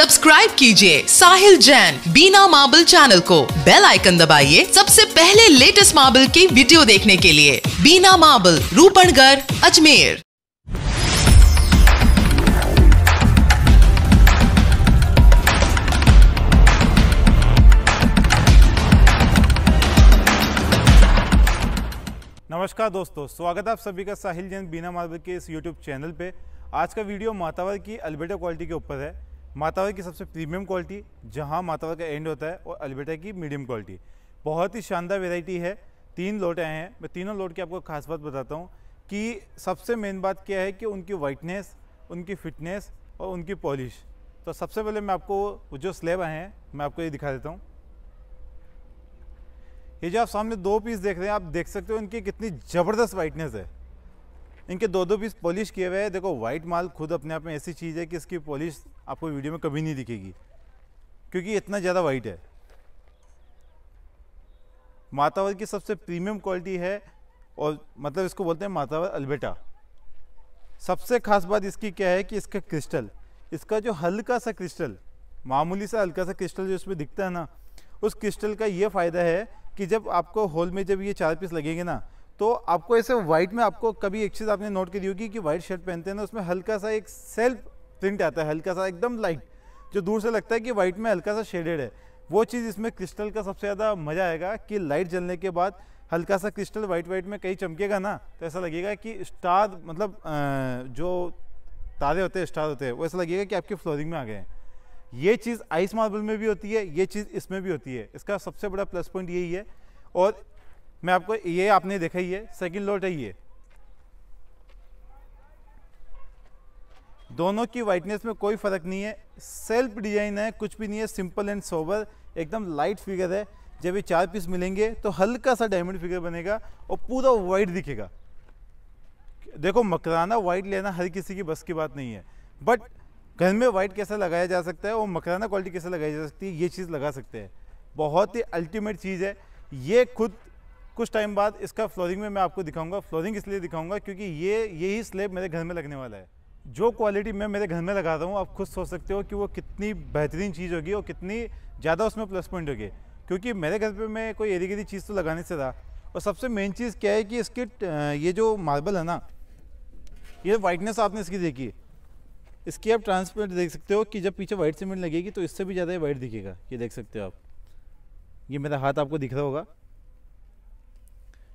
subscribe कीजिए Sahil Jain Bina marble channel को bell icon दबाइए सबसे पहले लेटेस्ट मार्बल की वीडियो देखने के लिए बीना मार्बल रूपनगर अजमेर नमस्कार दोस्तों स्वागत है आप सभी का साहिल जैन बीना मार्बल के इस यूट्यूब चैनल पे आज का वीडियो मातावर की अल्बेटो क्वालिटी के ऊपर है मातावर की सबसे प्रीमियम क्वालिटी जहाँ मातावर का एंड होता है और अलबेटा की मीडियम क्वालिटी बहुत ही शानदार वेराइटी है तीन लोट आए हैं मैं तीनों लोट की आपको खास बात बताता हूँ कि सबसे मेन बात क्या है कि उनकी वाइटनेस उनकी फिटनेस और उनकी पॉलिश तो सबसे पहले मैं आपको जो स्लेब आए हैं मैं आपको ये दिखा देता हूँ ये जो आप सामने दो पीस देख रहे हैं आप देख सकते हो इनकी कितनी ज़बरदस्त वाइटनेस है इनके दो दो पीस पॉलिश किए हुए हैं देखो वाइट माल खुद अपने आप में ऐसी चीज़ है कि इसकी पॉलिश आपको वीडियो में कभी नहीं दिखेगी क्योंकि इतना ज़्यादा वाइट है मातावर की सबसे प्रीमियम क्वालिटी है और मतलब इसको बोलते हैं मातावर अल्बेटा सबसे खास बात इसकी क्या है कि इसका क्रिस्टल इसका जो हल्का सा क्रिस्टल मामूली सा हल्का सा क्रिस्टल जो इसमें दिखता है ना उस क्रिस्टल का ये फ़ायदा है कि जब आपको हॉल में जब ये चार पीस लगेंगे ना तो आपको ऐसे वाइट में आपको कभी एक चीज़ आपने नोट दी होगी कि वाइट शर्ट पहनते हैं ना उसमें हल्का सा एक सेल्फ प्रिंट आता है हल्का सा एकदम लाइट जो दूर से लगता है कि वाइट में हल्का सा शेडेड है वो चीज़ इसमें क्रिस्टल का सबसे ज़्यादा मज़ा आएगा कि लाइट जलने के बाद हल्का सा क्रिस्टल वाइट वाइट में कहीं चमकेगा ना तो ऐसा लगेगा कि स्टार मतलब जो तारे होते हैं स्टार होते हैं वो ऐसा लगेगा कि आपकी फ्लोरिंग में आ गए हैं ये चीज़ आइस मार्बल में भी होती है ये चीज़ इसमें भी होती है इसका सबसे बड़ा प्लस पॉइंट यही है और मैं आपको ये आपने देखा ही है सेकेंड लोट है ये दोनों की वाइटनेस में कोई फ़र्क नहीं है सेल्फ डिजाइन है कुछ भी नहीं है सिंपल एंड सोबर एकदम लाइट फिगर है जब ये चार पीस मिलेंगे तो हल्का सा डायमंड फिगर बनेगा और पूरा वाइट दिखेगा देखो मकराना वाइट लेना हर किसी की बस की बात नहीं है बट घर में वाइट कैसा लगाया जा सकता है और मकराना क्वालिटी कैसे लगाई जा सकती है ये चीज़ लगा सकते हैं बहुत ही अल्टीमेट चीज़ है ये खुद कुछ टाइम बाद इसका फ्लोरिंग में मैं आपको दिखाऊंगा फ्लोरिंग इसलिए दिखाऊंगा क्योंकि ये यही स्लेब मेरे घर में लगने वाला है जो क्वालिटी मैं मेरे घर में लगा रहा हूँ आप खुद सोच सकते हो कि वो कितनी बेहतरीन चीज़ होगी और कितनी ज़्यादा उसमें प्लस पॉइंट होगी क्योंकि मेरे घर पर मैं कोई एरी गिरी चीज़ तो लगाने से रहा और सबसे मेन चीज़ क्या है कि इसके ये जो मार्बल है ना ये वाइटनेस आपने इसकी देखी इसकी आप ट्रांसपेरेंट देख सकते हो कि जब पीछे वाइट सीमेंट लगेगी तो इससे भी ज़्यादा वाइट दिखेगा ये देख सकते हो आप ये मेरा हाथ आपको दिख रहा होगा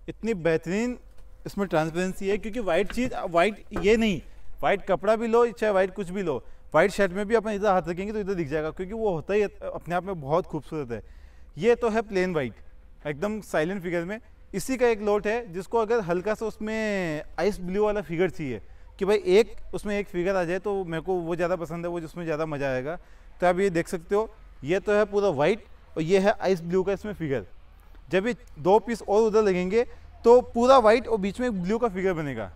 इतनी बेहतरीन इसमें ट्रांसपेरेंसी है क्योंकि वाइट चीज़ वाइट ये नहीं वाइट कपड़ा भी लो चाहे वाइट कुछ भी लो वाइट शर्ट में भी अपन इधर हाथ रखेंगे तो इधर दिख जाएगा क्योंकि वो होता ही अपने आप में बहुत खूबसूरत है ये तो है प्लेन वाइट एकदम साइलेंट फिगर में इसी का एक लोट है जिसको अगर हल्का सा उसमें आइस ब्लू वाला फिगर चाहिए कि भाई एक उसमें एक फिगर आ जाए तो मेरे को वो ज़्यादा पसंद है वो जिसमें ज़्यादा मज़ा आएगा तो आप ये देख सकते हो ये तो है पूरा वाइट और ये है आइस ब्लू का इसमें फिगर जब ये दो पीस और उधर लगेंगे तो पूरा वाइट और बीच में ब्लू का फिगर बनेगा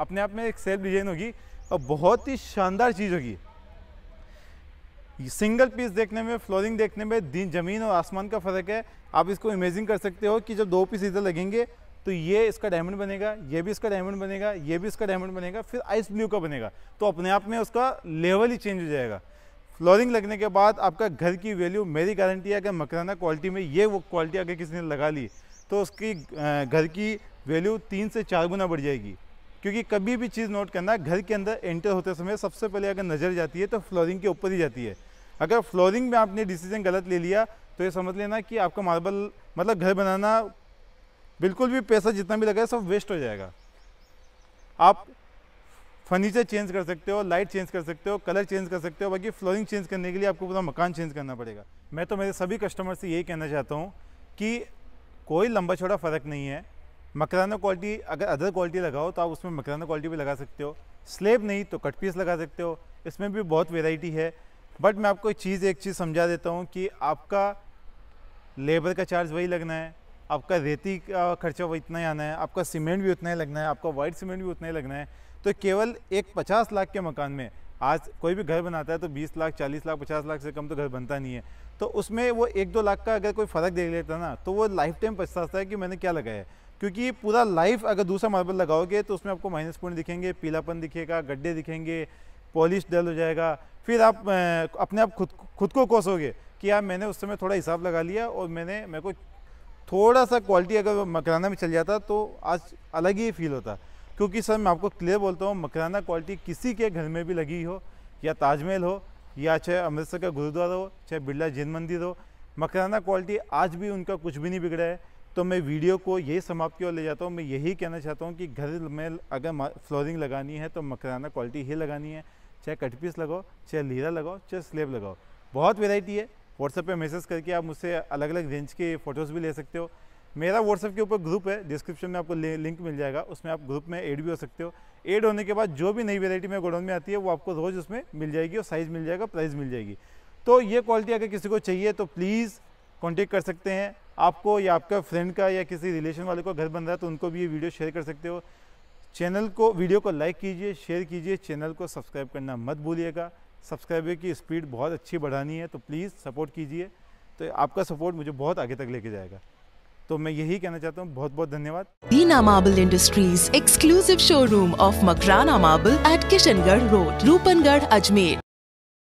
अपने आप में एक सेल्फ डिजाइन होगी और बहुत ही शानदार चीज़ होगी सिंगल पीस देखने में फ्लोरिंग देखने में दिन जमीन और आसमान का फ़र्क है आप इसको इमेजिन कर सकते हो कि जब दो पीस इधर लगेंगे तो ये इसका डायमंड बनेगा ये भी इसका डायमंड बनेगा ये भी इसका डायमंड बनेगा फिर आइस ब्लू का बनेगा तो अपने आप में उसका लेवल ही चेंज हो जाएगा फ्लोरिंग लगने के बाद आपका घर की वैल्यू मेरी गारंटी है अगर मकराना क्वालिटी में ये वो क्वालिटी अगर किसी ने लगा ली तो उसकी घर की वैल्यू तीन से चार गुना बढ़ जाएगी क्योंकि कभी भी चीज़ नोट करना घर के अंदर एंटर होते समय सबसे पहले अगर नज़र जाती है तो फ्लोरिंग के ऊपर ही जाती है अगर फ्लोरिंग में आपने डिसीजन गलत ले लिया तो ये समझ लेना कि आपका मार्बल मतलब घर बनाना बिल्कुल भी पैसा जितना भी लगा है सब वेस्ट हो जाएगा आप फर्नीचर चेंज कर सकते हो लाइट चेंज कर सकते हो कलर चेंज कर सकते हो बाकी फ्लोरिंग चेंज करने के लिए आपको पूरा मकान चेंज करना पड़ेगा मैं तो मेरे सभी कस्टमर से यही कहना चाहता हूँ कि कोई लंबा छोड़ा फ़र्क नहीं है मकराना क्वालिटी अगर अदर क्वालिटी लगाओ तो आप उसमें मकराना क्वालिटी भी लगा सकते हो स्लेब नहीं तो कट पीस लगा सकते हो इसमें भी बहुत वेराइटी है बट मैं आपको एक चीज़ एक चीज़ समझा देता हूँ कि आपका लेबर का चार्ज वही लगना है आपका रेती का खर्चा वही इतना ही आना है आपका सीमेंट भी उतना ही लगना है आपका वाइट सीमेंट भी उतना ही लगना है तो केवल एक पचास लाख के मकान में आज कोई भी घर बनाता है तो बीस लाख चालीस लाख पचास लाख से कम तो घर बनता नहीं है तो उसमें वो एक दो लाख का अगर कोई फ़र्क देख लेता ना तो वो लाइफ टाइम पछताता है कि मैंने क्या लगाया है क्योंकि पूरा लाइफ अगर दूसरा मार्बल लगाओगे तो उसमें आपको माइनस पॉइंट दिखेंगे पीलापन दिखेगा गड्ढे दिखेंगे पॉलिश डल हो जाएगा फिर आप अपने आप खुद खुद को कोसोगे कि यार मैंने उस समय थोड़ा हिसाब लगा लिया और मैंने मेरे को थोड़ा सा क्वालिटी अगर मकराना में चल जाता तो आज अलग ही फील होता क्योंकि सर मैं आपको क्लियर बोलता हूँ मकराना क्वालिटी किसी के घर में भी लगी हो या ताजमहल हो या चाहे अमृतसर का गुरुद्वारा हो चाहे बिरला जैन मंदिर हो मकराना क्वालिटी आज भी उनका कुछ भी नहीं बिगड़ा है तो मैं वीडियो को यही समाप्त की ओर ले जाता हूँ मैं यही कहना चाहता हूँ कि घर में अगर फ्लोरिंग लगानी है तो मकराना क्वालिटी ही लगानी है चाहे कटपीस लगाओ चाहे लीरा लगाओ चाहे स्लेब लगाओ बहुत वेराइटी है व्हाट्सएप पर मैसेज करके आप मुझसे अलग अलग रेंज के फ़ोटोज़ भी ले सकते हो मेरा व्हाट्सएप के ऊपर ग्रुप है डिस्क्रिप्शन में आपको लिंक मिल जाएगा उसमें आप ग्रुप में ऐड भी हो सकते हो ऐड होने के बाद जो भी नई वेरायटी में गोडाउन में आती है वो आपको रोज़ उसमें मिल जाएगी और साइज़ मिल जाएगा प्राइस मिल जाएगी तो ये क्वालिटी अगर किसी को चाहिए तो प्लीज़ कॉन्टेक्ट कर सकते हैं आपको या आपका फ्रेंड का या किसी रिलेशन वाले को घर बन रहा है तो उनको भी ये वीडियो शेयर कर सकते हो चैनल को वीडियो को लाइक कीजिए शेयर कीजिए चैनल को सब्सक्राइब करना मत भूलिएगा सब्सक्राइबर की स्पीड बहुत अच्छी बढ़ानी है तो प्लीज़ सपोर्ट कीजिए तो आपका सपोर्ट मुझे बहुत आगे तक लेके जाएगा तो मैं यही कहना चाहता हूँ बहुत बहुत धन्यवाद Dina marble industries exclusive showroom of Makrana marble at Kishangarh road Roopangarh Ajmer